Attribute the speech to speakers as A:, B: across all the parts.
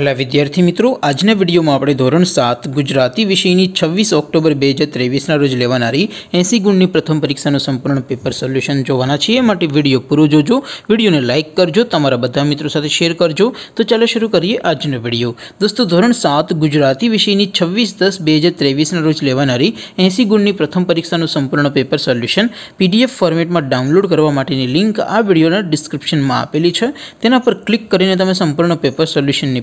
A: હેલા વિદ્યાર્થી મિત્રો આજ ને વિડિયો માં આપણે ધોરણ 7 ગુજરાતી વિષય ની 26 ઓક્ટોબર 2023 ના રોજ લેવાણારી 80 ગુણ ની પ્રથમ પરીક્ષા નું સંપૂર્ણ પેપર સોલ્યુશન જોવાના છે માટે વિડિયો પૂરો જોજો વિડિયો ને લાઈક કરજો તમારા બધા મિત્રો સાથે શેર કરજો તો ચાલો શરૂ કરીએ આજ નું વિડિયો દોસ્તો ધોરણ 7 ગુજરાતી વિષય ની 26 10 2023 ના રોજ લેવાણારી 80 ગુણ ની પ્રથમ પરીક્ષા નું સંપૂર્ણ પેપર સોલ્યુશન પીડીએફ ફોર્મેટ માં ડાઉનલોડ કરવા માટે ની લિંક આ વિડિયો ના ડિસ્ક્રિપ્શન માં આપેલી છે તેના પર ક્લિક કરીને તમે સંપૂર્ણ પેપર સોલ્યુશન નિ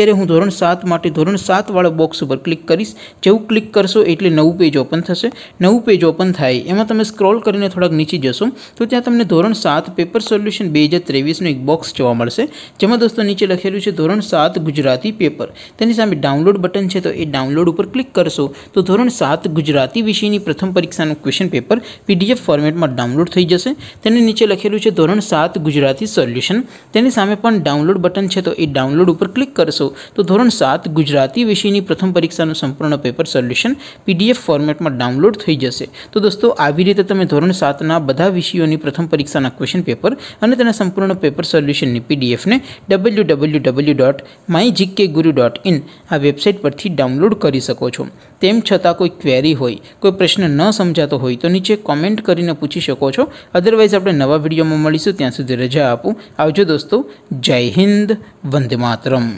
A: તરે હું ધોરણ 7 માટી ધોરણ 7 વાળો બોક્સ પર ક્લિક કરિસ જેવું ક્લિક કરશો એટલે નવું પેજ ઓપન થશે નવું પેજ ઓપન થાય એમાં તમે સ્ક્રોલ કરીને થોડક નીચે જશો તો ત્યાં તમને ધોરણ 7 પેપર સોલ્યુશન 2023 નો એક બોક્સ જોવા મળશે જેમ આ દોસ્તો નીચે લખેલું છે ધોરણ 7 ગુજરાતી પેપર તેની સામે ડાઉનલોડ બટન છે તો એ ડાઉનલોડ ઉપર ક્લિક કરશો તો ધોરણ 7 ગુજરાતી વિષયની પ્રથમ પરીક્ષાનું ક્વેશ્ચન પેપર પીડીએફ ફોર્મેટમાં ડાઉનલોડ થઈ જશે તેની નીચે લખેલું છે ધોરણ 7 ગુજરાતી સોલ્યુશન તેની સામે પણ ડાઉનલોડ બટન છે તો એ ડાઉનલોડ ઉપર ક્લિક કર તો તો ધોરણ 7 ગુજરાતી વિષયની પ્રથમ પરીક્ષાનું સંપૂર્ણ પેપર સોલ્યુશન પીડીએફ ફોર્મેટમાં ડાઉનલોડ થઈ જશે તો દોસ્તો આ વિ રીતે તમે ધોરણ 7 ના બધા વિષયોની પ્રથમ પરીક્ષાના ક્વેશ્ચન પેપર અને તેના સંપૂર્ણ પેપર સોલ્યુશનની પીડીએફ ને www.mygkguru.in આ વેબસાઈટ પરથી ડાઉનલોડ કરી શકો છો તેમ છતાં કોઈ ક્વેરી હોય કોઈ પ્રશ્ન ન સમજાતો હોય તો નીચે કમેન્ટ કરીને પૂછી શકો છો અધરવાઇઝ આપણે નવા વિડિયોમાં મળીશું ત્યાં સુધી રજા આપું આવજો દોસ્તો જય હિન્દ વંદે માતરમ